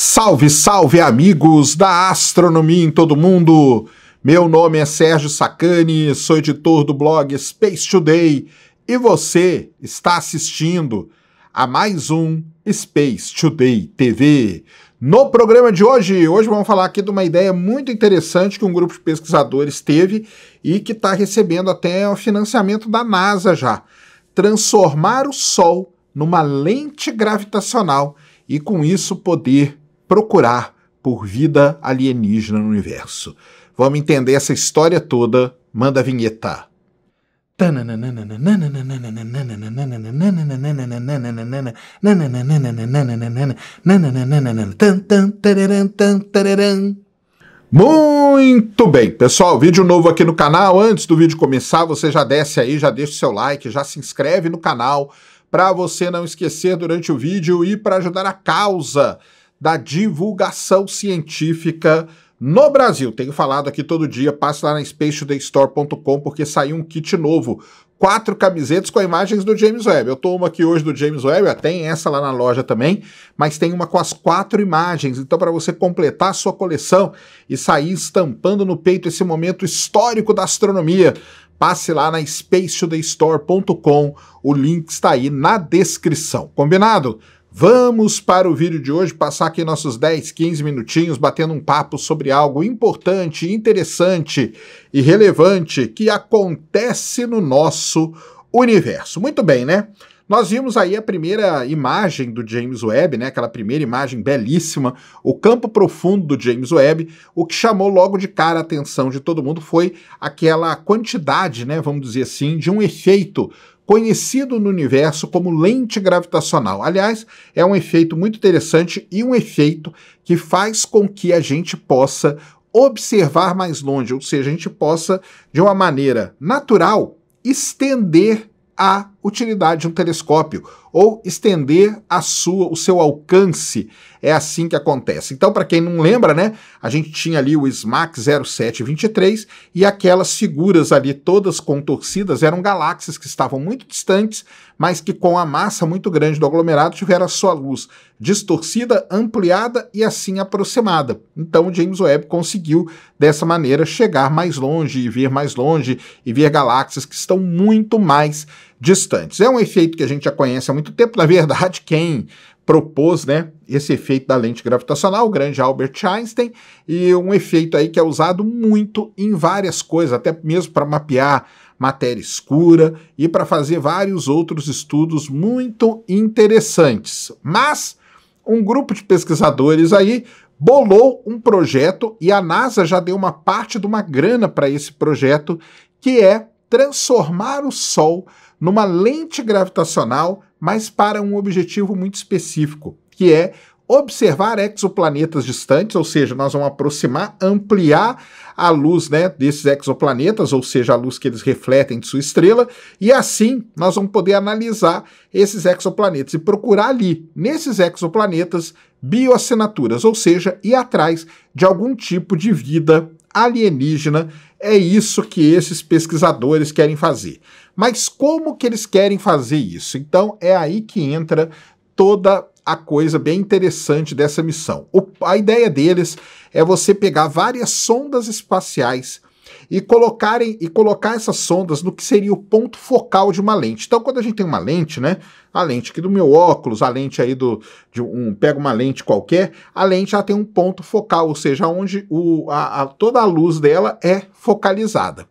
Salve, salve amigos da astronomia em todo mundo! Meu nome é Sérgio Sacani, sou editor do blog Space Today e você está assistindo a mais um Space Today TV. No programa de hoje, hoje vamos falar aqui de uma ideia muito interessante que um grupo de pesquisadores teve e que está recebendo até o financiamento da NASA já. Transformar o Sol numa lente gravitacional e com isso poder procurar por vida alienígena no universo. Vamos entender essa história toda. Manda a vinheta. Muito bem, pessoal, vídeo novo aqui no canal. Antes do vídeo começar, você já desce aí, já deixa o seu like, já se inscreve no canal para você não esquecer durante o vídeo e para ajudar a causa da divulgação científica no Brasil. Tenho falado aqui todo dia, passe lá na spacetodaystore.com porque saiu um kit novo. Quatro camisetas com imagens do James Webb. Eu tô uma aqui hoje do James Webb, tem essa lá na loja também, mas tem uma com as quatro imagens. Então, para você completar a sua coleção e sair estampando no peito esse momento histórico da astronomia, passe lá na spacetodaystore.com. O link está aí na descrição. Combinado? Vamos para o vídeo de hoje, passar aqui nossos 10, 15 minutinhos batendo um papo sobre algo importante, interessante e relevante que acontece no nosso universo. Muito bem, né? Nós vimos aí a primeira imagem do James Webb, né? Aquela primeira imagem belíssima, o campo profundo do James Webb. O que chamou logo de cara a atenção de todo mundo foi aquela quantidade, né? Vamos dizer assim, de um efeito conhecido no universo como lente gravitacional. Aliás, é um efeito muito interessante e um efeito que faz com que a gente possa observar mais longe, ou seja, a gente possa, de uma maneira natural, estender a utilidade de um telescópio ou estender a sua, o seu alcance. É assim que acontece. Então, para quem não lembra, né, a gente tinha ali o SMAC 0723 e aquelas figuras ali todas contorcidas eram galáxias que estavam muito distantes, mas que com a massa muito grande do aglomerado tiveram a sua luz distorcida, ampliada e assim aproximada. Então, James Webb conseguiu dessa maneira chegar mais longe e vir mais longe e ver galáxias que estão muito mais distantes. É um efeito que a gente já conhece há muito tempo. Na verdade, quem propôs né, esse efeito da lente gravitacional, o grande Albert Einstein, e um efeito aí que é usado muito em várias coisas, até mesmo para mapear matéria escura e para fazer vários outros estudos muito interessantes. Mas um grupo de pesquisadores aí bolou um projeto e a NASA já deu uma parte de uma grana para esse projeto, que é transformar o Sol numa lente gravitacional, mas para um objetivo muito específico, que é observar exoplanetas distantes, ou seja, nós vamos aproximar, ampliar a luz né, desses exoplanetas, ou seja, a luz que eles refletem de sua estrela, e assim nós vamos poder analisar esses exoplanetas e procurar ali, nesses exoplanetas, bioassinaturas, ou seja, ir atrás de algum tipo de vida alienígena é isso que esses pesquisadores querem fazer. Mas como que eles querem fazer isso? Então é aí que entra toda a coisa bem interessante dessa missão. O, a ideia deles é você pegar várias sondas espaciais e colocarem e colocar essas sondas no que seria o ponto focal de uma lente. Então, quando a gente tem uma lente, né? A lente aqui do meu óculos, a lente aí do de um pega uma lente qualquer, a lente já tem um ponto focal, ou seja, onde o, a, a, toda a luz dela é focalizada.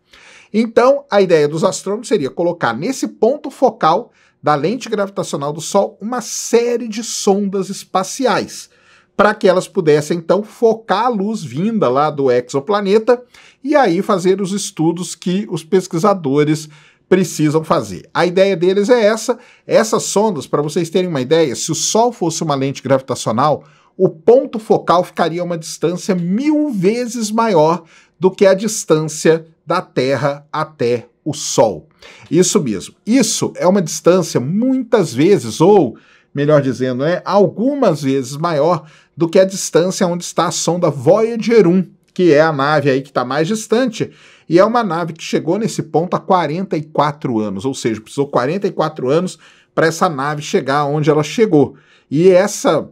Então, a ideia dos astrônomos seria colocar nesse ponto focal da lente gravitacional do Sol uma série de sondas espaciais para que elas pudessem então focar a luz vinda lá do exoplaneta e aí fazer os estudos que os pesquisadores precisam fazer. A ideia deles é essa. Essas sondas, para vocês terem uma ideia, se o Sol fosse uma lente gravitacional, o ponto focal ficaria a uma distância mil vezes maior do que a distância da Terra até o Sol. Isso mesmo. Isso é uma distância muitas vezes, ou melhor dizendo, é algumas vezes maior do que a distância onde está a sonda Voyager 1, que é a nave aí que está mais distante. E é uma nave que chegou nesse ponto há 44 anos, ou seja, precisou 44 anos para essa nave chegar onde ela chegou. E essa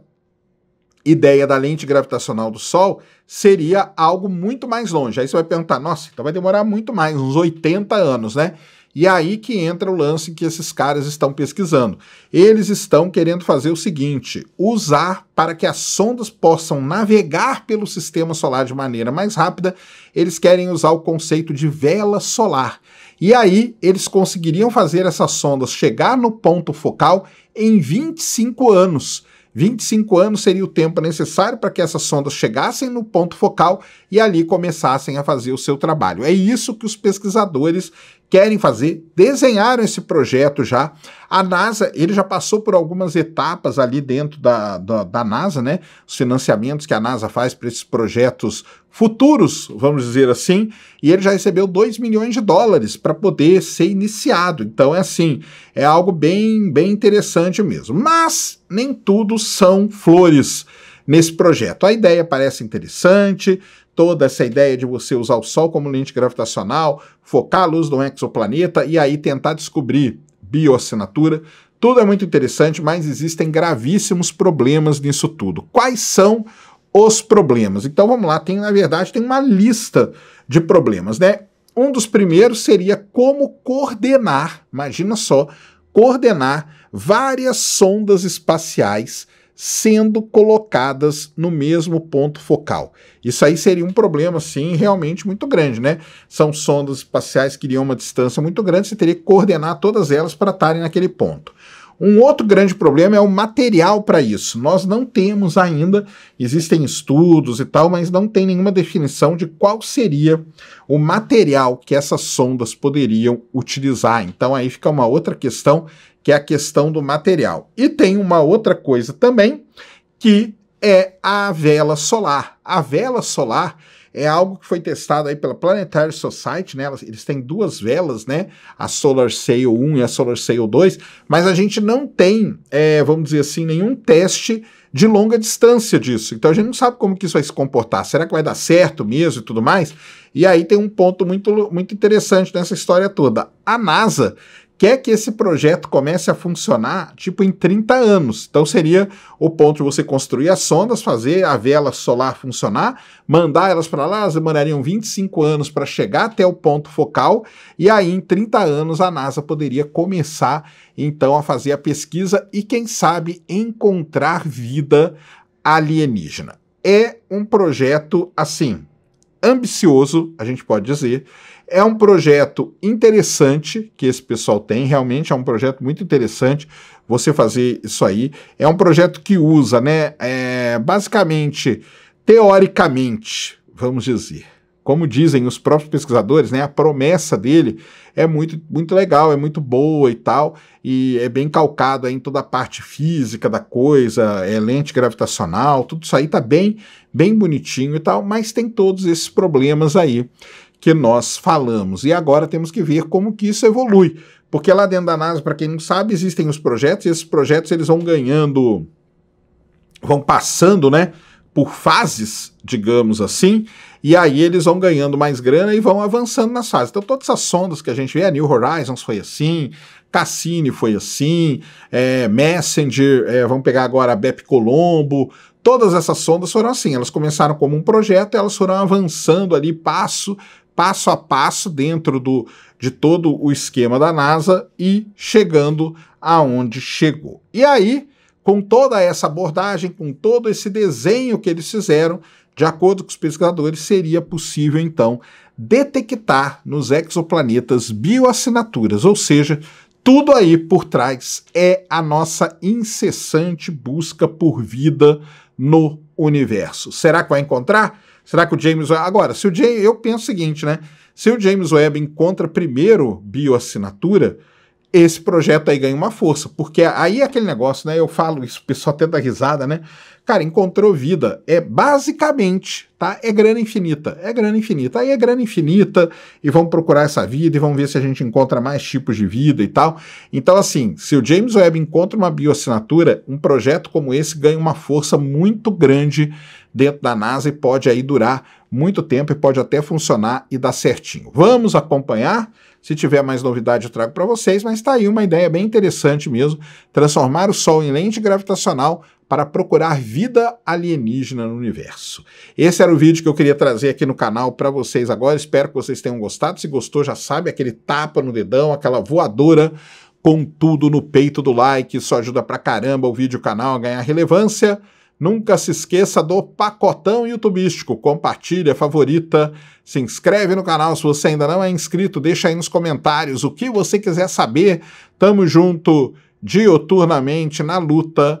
ideia da lente gravitacional do Sol seria algo muito mais longe. Aí você vai perguntar, nossa, então vai demorar muito mais, uns 80 anos, né? E é aí que entra o lance que esses caras estão pesquisando. Eles estão querendo fazer o seguinte: usar para que as sondas possam navegar pelo sistema solar de maneira mais rápida, eles querem usar o conceito de vela solar. E aí eles conseguiriam fazer essas sondas chegar no ponto focal em 25 anos. 25 anos seria o tempo necessário para que essas sondas chegassem no ponto focal e ali começassem a fazer o seu trabalho. É isso que os pesquisadores querem fazer, desenharam esse projeto já. A NASA, ele já passou por algumas etapas ali dentro da, da, da NASA, né? Os financiamentos que a NASA faz para esses projetos futuros, vamos dizer assim, e ele já recebeu 2 milhões de dólares para poder ser iniciado. Então é assim, é algo bem, bem interessante mesmo. Mas nem tudo são flores nesse projeto. A ideia parece interessante, toda essa ideia de você usar o Sol como lente gravitacional, focar a luz no exoplaneta e aí tentar descobrir bioassinatura. Tudo é muito interessante, mas existem gravíssimos problemas nisso tudo. Quais são os problemas? Então vamos lá, tem na verdade tem uma lista de problemas, né? Um dos primeiros seria como coordenar, imagina só, coordenar várias sondas espaciais sendo colocadas no mesmo ponto focal. Isso aí seria um problema, sim, realmente muito grande, né? São sondas espaciais que iriam uma distância muito grande, você teria que coordenar todas elas para estarem naquele ponto. Um outro grande problema é o material para isso. Nós não temos ainda, existem estudos e tal, mas não tem nenhuma definição de qual seria o material que essas sondas poderiam utilizar. Então aí fica uma outra questão, que é a questão do material. E tem uma outra coisa também, que é a vela solar. A vela solar é algo que foi testado aí pela Planetary Society, né? Eles têm duas velas, né? A Solar Sail 1 e a Solar Sail 2, mas a gente não tem, é, vamos dizer assim, nenhum teste de longa distância disso. Então a gente não sabe como que isso vai se comportar. Será que vai dar certo mesmo e tudo mais? E aí tem um ponto muito, muito interessante nessa história toda. A NASA quer que esse projeto comece a funcionar, tipo, em 30 anos. Então seria o ponto de você construir as sondas, fazer a vela solar funcionar, mandar elas para lá, elas demorariam 25 anos para chegar até o ponto focal, e aí em 30 anos a NASA poderia começar, então, a fazer a pesquisa e, quem sabe, encontrar vida alienígena. É um projeto, assim, ambicioso, a gente pode dizer. É um projeto interessante que esse pessoal tem, realmente é um projeto muito interessante você fazer isso aí. É um projeto que usa, né, é, basicamente, teoricamente, vamos dizer, como dizem os próprios pesquisadores, né, a promessa dele é muito, muito legal, é muito boa e tal, e é bem calcado em toda a parte física da coisa, é lente gravitacional, tudo isso aí tá bem, bem bonitinho e tal, mas tem todos esses problemas aí que nós falamos. E agora temos que ver como que isso evolui, porque lá dentro da NASA, para quem não sabe, existem os projetos, e esses projetos eles vão ganhando, vão passando, né, por fases, digamos assim, e aí eles vão ganhando mais grana e vão avançando nas fases. Então, todas as sondas que a gente vê, a é, New Horizons foi assim, Cassini foi assim, é, Messenger, é, vamos pegar agora a BEP Colombo, todas essas sondas foram assim. Elas começaram como um projeto, elas foram avançando ali passo, passo a passo dentro do, de todo o esquema da NASA e chegando aonde chegou. E aí com toda essa abordagem, com todo esse desenho que eles fizeram, de acordo com os pesquisadores, seria possível então detectar nos exoplanetas bioassinaturas, ou seja, tudo aí por trás é a nossa incessante busca por vida no universo. Será que vai encontrar? Será que o James Webb. Agora, se o James. Eu penso o seguinte, né? Se o James Webb encontra primeiro bioassinatura, esse projeto aí ganha uma força, porque aí é aquele negócio, né? Eu falo isso, o pessoal até dá risada, né? Cara, encontrou vida. É basicamente, tá? É grana infinita. É grana infinita. Aí é grana infinita e vamos procurar essa vida e vamos ver se a gente encontra mais tipos de vida e tal. Então, assim, se o James Webb encontra uma bioassinatura, um projeto como esse ganha uma força muito grande dentro da NASA e pode aí durar muito tempo e pode até funcionar e dar certinho. Vamos acompanhar. Se tiver mais novidade, eu trago para vocês, mas está aí uma ideia bem interessante mesmo: transformar o Sol em lente gravitacional para procurar vida alienígena no universo. Esse era o vídeo que eu queria trazer aqui no canal para vocês agora. Espero que vocês tenham gostado. Se gostou, já sabe, aquele tapa no dedão, aquela voadora com tudo no peito do like. Isso ajuda pra caramba o vídeo o canal a ganhar relevância. Nunca se esqueça do pacotão youtubístico. Compartilha, favorita, se inscreve no canal se você ainda não é inscrito. Deixa aí nos comentários o que você quiser saber. Tamo junto dioturnamente na luta